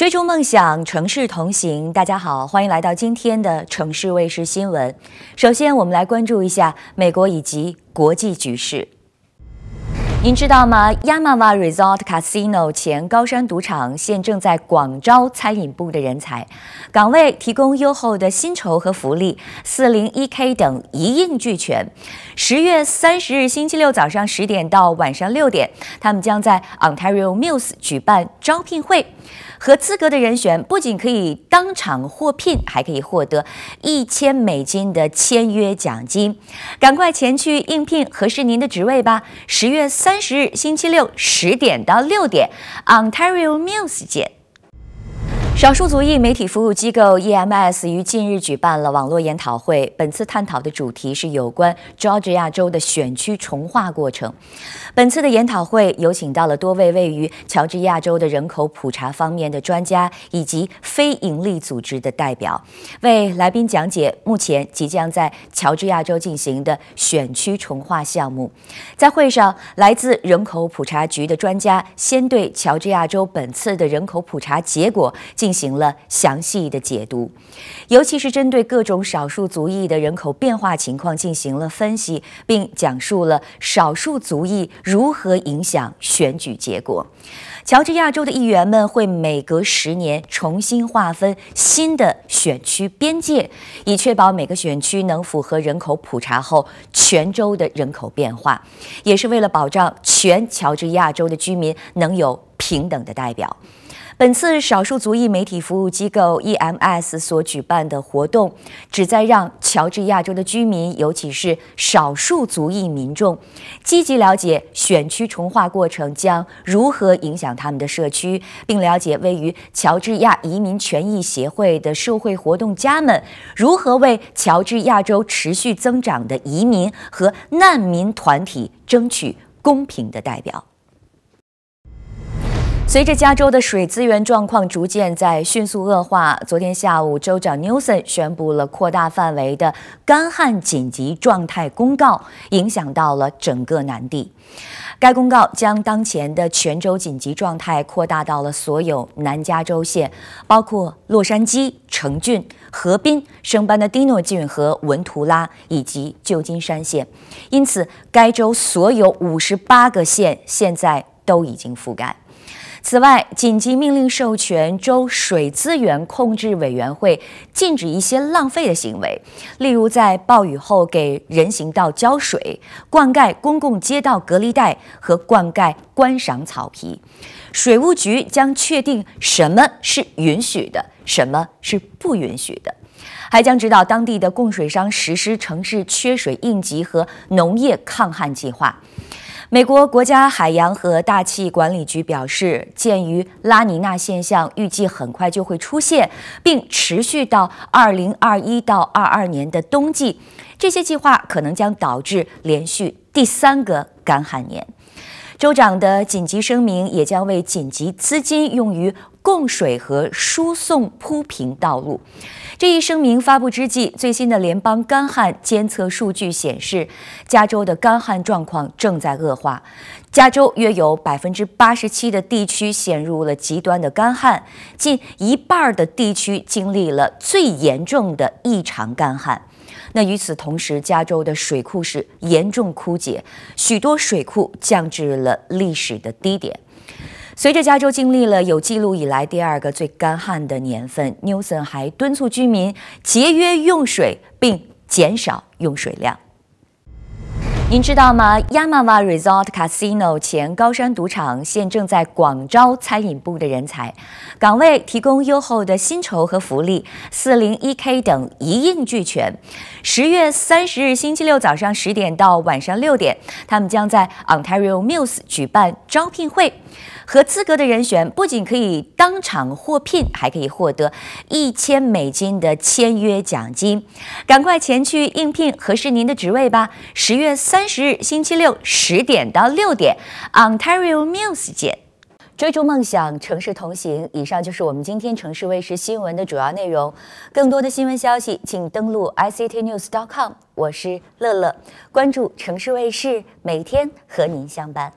追逐梦想，城市同行。大家好，欢迎来到今天的城市卫视新闻。首先，我们来关注一下美国以及国际局势。您知道吗？Yamawa Resort Casino 前高山赌场现正在广招餐饮部的人才，岗位提供优厚的薪酬和福利，401K 等一应俱全。十月三十日星期六早上十点到晚上六点，他们将在 Ontario m u s e 举办招聘会。合资格的人选不仅可以当场获聘，还可以获得一千美金的签约奖金。赶快前去应聘合适您的职位吧！十月三。三十日星期六十点到六点，Ontario Muse 见。少数族裔媒体服务机构 EMS 于近日举办了网络研讨会。本次探讨的主题是有关乔治亚州的选区重划过程。本次的研讨会有请到了多位位于乔治亚州的人口普查方面的专家以及非营利组织的代表，为来宾讲解目前即将在乔治亚州进行的选区重划项目。在会上，来自人口普查局的专家先对乔治亚州本次的人口普查结果进。进行了详细的解读，尤其是针对各种少数族裔的人口变化情况进行了分析，并讲述了少数族裔如何影响选举结果。乔治亚州的议员们会每隔十年重新划分新的选区边界，以确保每个选区能符合人口普查后全州的人口变化，也是为了保障全乔治亚州的居民能有。平等的代表。本次少数族裔媒体服务机构 EMS 所举办的活动，旨在让乔治亚州的居民，尤其是少数族裔民众，积极了解选区重划过程将如何影响他们的社区，并了解位于乔治亚移民权益协会的社会活动家们如何为乔治亚州持续增长的移民和难民团体争取公平的代表。随着加州的水资源状况逐渐在迅速恶化，昨天下午，州长纽森宣布了扩大范围的干旱紧急状态公告，影响到了整个南地。该公告将当前的全州紧急状态扩大到了所有南加州县，包括洛杉矶、城郡、河滨、升班的迪诺郡和文图拉以及旧金山县。因此，该州所有五十八个县现在都已经覆盖。此外，紧急命令授权州水资源控制委员会禁止一些浪费的行为，例如在暴雨后给人行道浇水、灌溉公共街道隔离带和灌溉观赏草皮。水务局将确定什么是允许的，什么是不允许的，还将指导当地的供水商实施城市缺水应急和农业抗旱计划。美国国家海洋和大气管理局表示，鉴于拉尼娜现象预计很快就会出现，并持续到二零二一到二二年的冬季，这些计划可能将导致连续第三个干旱年。州长的紧急声明也将为紧急资金用于。供水和输送铺平道路。这一声明发布之际，最新的联邦干旱监测数据显示，加州的干旱状况正在恶化。加州约有百分之八十七的地区陷入了极端的干旱，近一半的地区经历了最严重的异常干旱。那与此同时，加州的水库是严重枯竭，许多水库降至了历史的低点。随着加州经历了有记录以来第二个最干旱的年份 n e w s o n 还敦促居民节约用水并减少用水量。您知道吗？Yamawa Resort Casino 前高山赌场现正在广招餐饮部的人才，岗位提供优厚的薪酬和福利，四零一 K 等一应俱全。十月三十日星期六早上十点到晚上六点，他们将在 Ontario m u s e s 举办招聘会。合资格的人选不仅可以当场获聘，还可以获得一千美金的签约奖金。赶快前去应聘合适您的职位吧。十月三。三十日星期六十点到六点，Ontario Muse 见。追逐梦想，城市同行。以上就是我们今天城市卫视新闻的主要内容。更多的新闻消息，请登录 ICT News.com。我是乐乐，关注城市卫视，每天和您相伴。